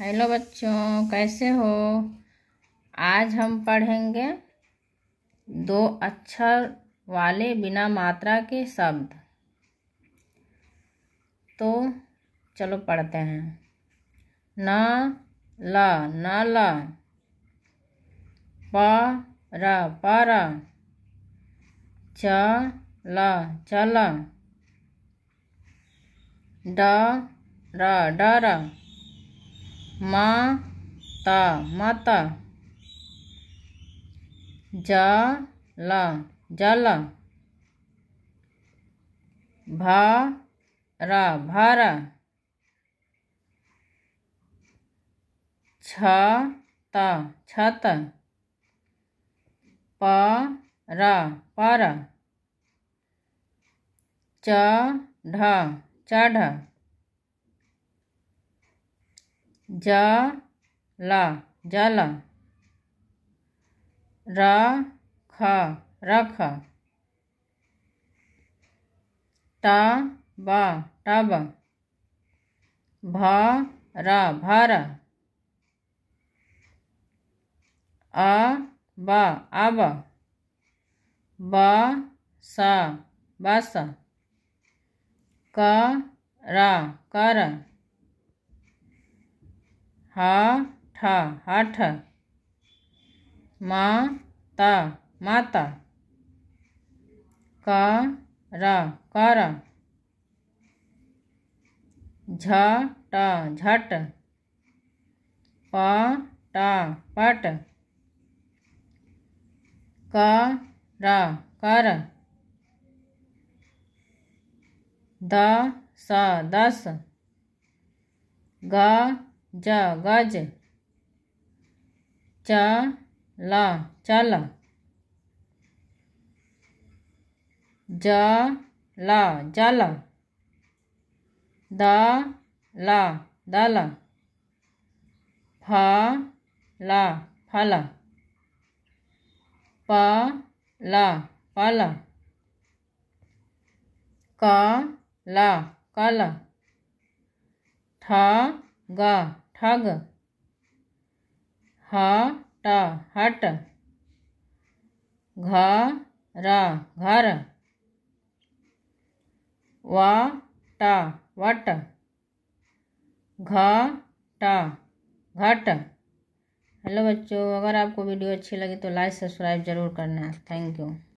hello बच्चों कैसे हो आज हम पढ़ेंगे दो अक्षर वाले बिना मात्रा के शब्द तो चलो पढ़ते हैं न ल न ल प र प र च ल चल ड र ड र माता माता जाला जाला भारा भारा छाता छाता पारा पारा चाढ़ा चाढ़ा जा ला जाला रा जाला राखा बा टाबा भा रा भारा आ बा आबा बा सा बासा का रा कारा हा ठा हाठ मा ता माता का रा कारा झा टा झट पा टा पट का रा कर दा सा दस गा जा गज चा ला चल जा ला जल दा ला दल फा ला फल पा ला पल का ला कल ठा गा ठग हा टा हट घा रा घर वा टा वट घा टा घट हेलो बच्चों अगर आपको वीडियो अच्छी लगी तो लाइक सब्सक्राइब ज़रूर करना थैंक यू